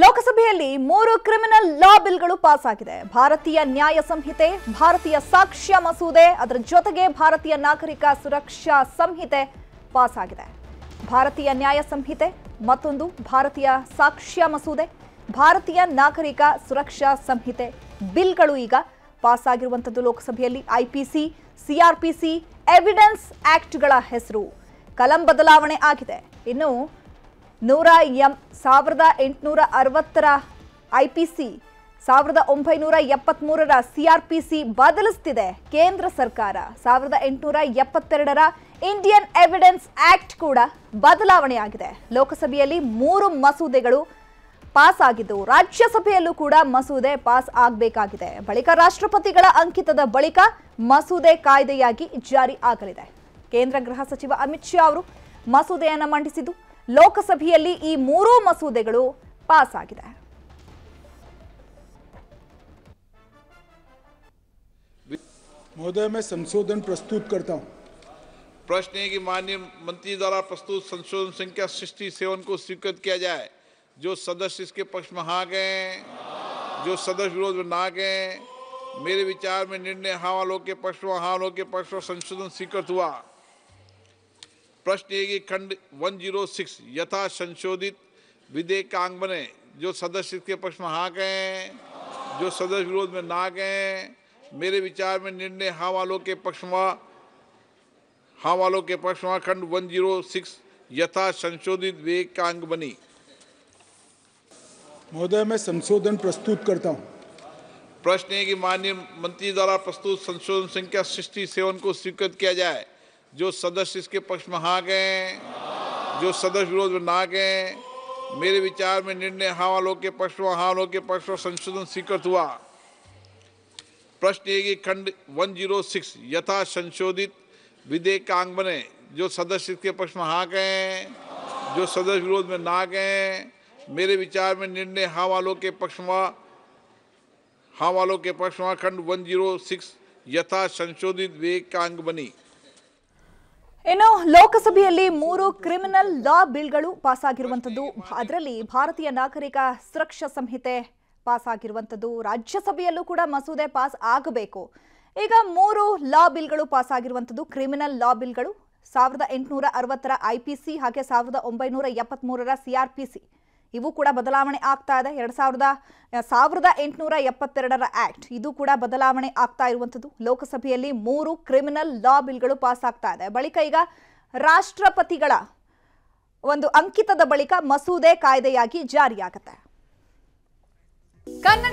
ಲೋಕಸಭೆಯಲ್ಲಿ ಮೂರು ಕ್ರಿಮಿನಲ್ ಲಾ ಬಿಲ್ಗಳು ಪಾಸ್ ಆಗಿದೆ ಭಾರತೀಯ ನ್ಯಾಯ ಸಂಹಿತೆ ಭಾರತೀಯ ಸಾಕ್ಷ್ಯ ಮಸೂದೆ ಅದರ ಜೊತೆಗೆ ಭಾರತೀಯ ನಾಗರಿಕ ಸುರಕ್ಷಾ ಸಂಹಿತೆ ಪಾಸ್ ಆಗಿದೆ ಭಾರತೀಯ ನ್ಯಾಯ ಸಂಹಿತೆ ಮತ್ತೊಂದು ಭಾರತೀಯ ಸಾಕ್ಷ್ಯ ಮಸೂದೆ ಭಾರತೀಯ ನಾಗರಿಕ ಸುರಕ್ಷಾ ಸಂಹಿತೆ ಬಿಲ್ಗಳು ಈಗ ಪಾಸ್ ಆಗಿರುವಂಥದ್ದು ಲೋಕಸಭೆಯಲ್ಲಿ ಐಪಿಸಿ ಸಿಆರ್ಪಿಸಿ ಎವಿಡೆನ್ಸ್ ಆಕ್ಟ್ಗಳ ಹೆಸರು ಕಲಂ ಬದಲಾವಣೆ ಆಗಿದೆ ಇನ್ನು ನೂರ ಎಂ ಸಾವಿರದ ಎಂಟುನೂರ ಅರವತ್ತರ ಐ ಪಿ ಸಿ ಸಾವಿರದ ಒಂಬೈನೂರ ಎಪ್ಪತ್ತ್ಮೂರರ ಸಿ ಆರ್ ಪಿ ಸಿ ಬದಲಿಸ್ತಿದೆ ಕೇಂದ್ರ ಸರ್ಕಾರ ಸಾವಿರದ ಎಂಟುನೂರ ಎಪ್ಪತ್ತೆರಡರ ಇಂಡಿಯನ್ ಎವಿಡೆನ್ಸ್ ಆಕ್ಟ್ ಕೂಡ ಬದಲಾವಣೆಯಾಗಿದೆ ಲೋಕಸಭೆಯಲ್ಲಿ ಮೂರು ಮಸೂದೆಗಳು ಪಾಸ್ ಆಗಿದ್ದವು ರಾಜ್ಯಸಭೆಯಲ್ಲೂ ಕೂಡ ಮಸೂದೆ ಪಾಸ್ ಆಗಬೇಕಾಗಿದೆ ಬಳಿಕ ರಾಷ್ಟ್ರಪತಿಗಳ ಅಂಕಿತದ ಬಳಿಕ ಮಸೂದೆ ಕಾಯ್ದೆಯಾಗಿ ಜಾರಿ ಆಗಲಿದೆ ಕೇಂದ್ರ ಗೃಹ ಸಚಿವ ಅಮಿತ್ ಶಾ ಅವರು ಮಸೂದೆಯನ್ನು ಮಂಡಿಸಿದ್ದು लोकसभा यली ई ಮೂರು ಮಸೂದೆಗಳು ಪಾಸ್ ಆಗಿದೆ. ಮೊದಮೆ ಸಂಶೋಧನೆ ಪ್ರಸ್ತುತ ಕರ್ತಾಂ ಪ್ರಶ್ನೆ ಏಕಿ ಮಾನ್ಯ ಮಂತ್ರಿ ದಾರಾ ಪ್ರಸ್ತುತ ಸಂಶೋಧನೆ ಸಂಖ್ಯಾ 67 ಕೋ ಸ್ವೀಕೃತ ಕಯಾ ಜಾಯೇ ಜೋ ಸದಸ್ಯ ಇಸ್ಕೆ ಪಕ್ಷ್ ಮಹಾ ಗಯೇ ಜೋ ಸದಸ್ಯ ವಿರೋಧ ನಾ ಗಯೇ ಮೇರೆ ವಿಚಾರ ಮೇ ನಿರ್ಣಯ ಹಾವಾ ಲೋಕೇ ಪಕ್ಷ್ವಾ ಹಾವಾ ಲೋಕೇ ಪಕ್ಷ್ವಾ ಸಂಶೋಧನೆ ಸ್ವೀಕೃತ ہوا۔ प्रश्न एक कि खंड 106 यथा संशोधित विधेयक का अंग बने जो सदस्य इसके पक्ष में हाँ गए जो सदस्य विरोध में ना गए मेरे विचार में निर्णय हाँ वालों के पक्ष में हाँ वालों के पक्ष में खंड 106 यथा संशोधित विधेयक का अंग बनी महोदय मैं संशोधन प्रस्तुत करता हूँ प्रश्न है कि माननीय मंत्री द्वारा प्रस्तुत संशोधन संख्या सिक्सटी सेवन को स्वीकृत किया जाए जो सदस्य इसके पक्ष में हाँ गए जो सदस्य विरोध में ना गए मेरे विचार में निर्णय हाँ वालों के पक्ष में हाँ वालों के पक्ष में संशोधन स्वीकृत हुआ प्रश्न ये कि खंड 106 यथा संशोधित विधेयक का अंग बने जो सदस्य इसके पक्ष में हाँ गए जो सदस्य विरोध में ना गए मेरे विचार में निर्णय हाँ वालों के पक्ष में हाँ वालों के पक्ष में खंड 106 यथा संशोधित विधेयक का अंग बनी ಇನ್ನು ಲೋಕಸಭೆಯಲ್ಲಿ ಮೂರು ಕ್ರಿಮಿನಲ್ ಲಾ ಬಿಲ್ಗಳು ಪಾಸ್ ಆಗಿರುವಂತದ್ದು ಅದರಲ್ಲಿ ಭಾರತೀಯ ನಾಗರಿಕ ಸುರಕ್ಷಾ ಸಂಹಿತೆ ಪಾಸ್ ಆಗಿರುವಂಥದ್ದು ರಾಜ್ಯಸಭೆಯಲ್ಲೂ ಕೂಡ ಮಸೂದೆ ಪಾಸ್ ಆಗಬೇಕು ಈಗ ಮೂರು ಲಾ ಬಿಲ್ಗಳು ಪಾಸ್ ಆಗಿರುವಂಥದ್ದು ಕ್ರಿಮಿನಲ್ ಲಾ ಬಿಲ್ಗಳು ಸಾವಿರದ ಎಂಟುನೂರ ಅರವತ್ತರ ಐಪಿಸಿ ಹಾಗೆ ಸಾವಿರದ ಒಂಬೈನೂರ ಎಪ್ಪತ್ಮೂರರ ಸಿ ಆರ್ ಪಿ ಸಿ ಇವು ಕೂಡ ಬದಲಾವಣೆ ಆಗ್ತಾ ಇದೆ ಎರಡು ಸಾವಿರದ ಸಾವಿರದ ಎಂಟುನೂರ ಎಪ್ಪತ್ತೆರಡರ ಆಕ್ಟ್ ಇದು ಕೂಡ ಬದಲಾವಣೆ ಆಗ್ತಾ ಇರುವಂಥದ್ದು ಲೋಕಸಭೆಯಲ್ಲಿ ಮೂರು ಕ್ರಿಮಿನಲ್ ಲಾ ಬಿಲ್ಗಳು ಪಾಸ್ ಆಗ್ತಾ ಇದೆ ಬಳಿಕ ಈಗ ರಾಷ್ಟ್ರಪತಿಗಳ ಒಂದು ಅಂಕಿತದ ಬಳಿಕ ಮಸೂದೆ ಕಾಯ್ದೆಯಾಗಿ ಜಾರಿಯಾಗುತ್ತೆ